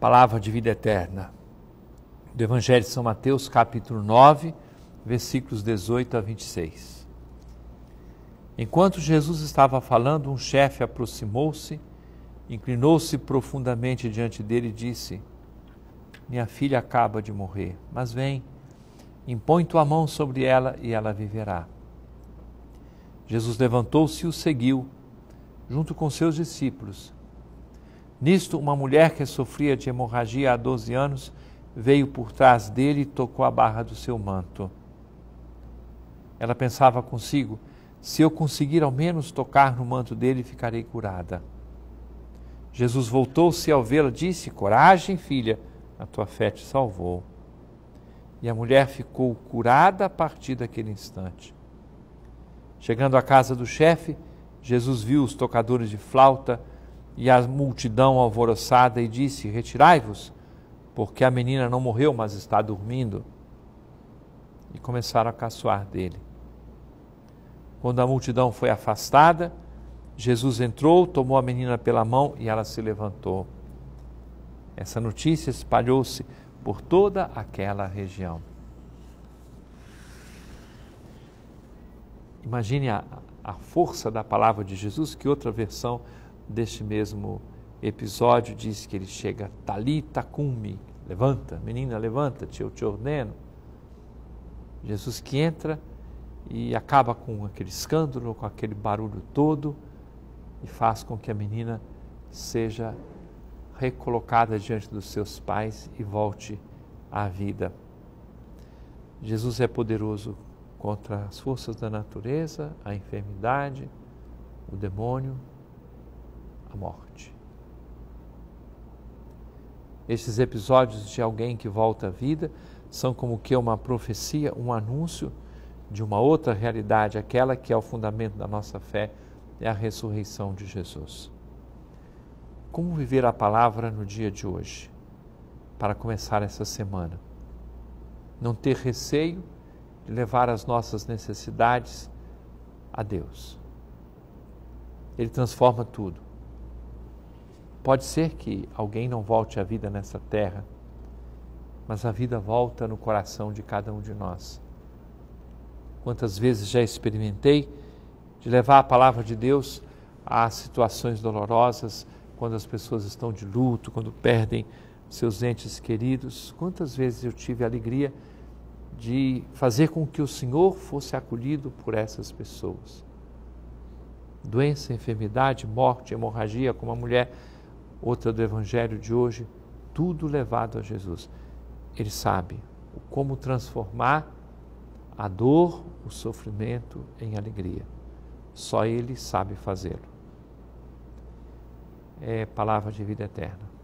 palavra de vida eterna. Do Evangelho de São Mateus, capítulo 9, versículos 18 a 26. Enquanto Jesus estava falando, um chefe aproximou-se, inclinou-se profundamente diante dele e disse: Minha filha acaba de morrer, mas vem, impõe tua mão sobre ela e ela viverá. Jesus levantou-se e o seguiu, junto com seus discípulos Nisto, uma mulher que sofria de hemorragia há 12 anos veio por trás dele e tocou a barra do seu manto. Ela pensava consigo: se eu conseguir ao menos tocar no manto dele, ficarei curada. Jesus voltou-se ao vê-la, e disse: Coragem, filha, a tua fé te salvou. E a mulher ficou curada a partir daquele instante. Chegando à casa do chefe, Jesus viu os tocadores de flauta e a multidão alvoroçada e disse: Retirai-vos, porque a menina não morreu, mas está dormindo. E começaram a caçoar dele. Quando a multidão foi afastada, Jesus entrou, tomou a menina pela mão e ela se levantou. Essa notícia espalhou-se por toda aquela região. Imagine a, a força da palavra de Jesus, que outra versão deste mesmo episódio diz que ele chega, Talita cumi, levanta, menina, levanta-te, eu te ordeno. Jesus que entra e acaba com aquele escândalo, com aquele barulho todo e faz com que a menina seja recolocada diante dos seus pais e volte à vida. Jesus é poderoso contra as forças da natureza, a enfermidade, o demônio, a morte. Estes episódios de alguém que volta à vida são como que uma profecia, um anúncio de uma outra realidade, aquela que é o fundamento da nossa fé, é a ressurreição de Jesus. Como viver a palavra no dia de hoje, para começar essa semana? Não ter receio de levar as nossas necessidades a Deus. Ele transforma tudo. Pode ser que alguém não volte à vida nessa terra, mas a vida volta no coração de cada um de nós. Quantas vezes já experimentei de levar a palavra de Deus a situações dolorosas, quando as pessoas estão de luto, quando perdem seus entes queridos. Quantas vezes eu tive a alegria de fazer com que o Senhor fosse acolhido por essas pessoas. Doença, enfermidade, morte, hemorragia, como a mulher outra do Evangelho de hoje, tudo levado a Jesus. Ele sabe como transformar a dor, o sofrimento em alegria. Só Ele sabe fazê-lo. É palavra de vida eterna.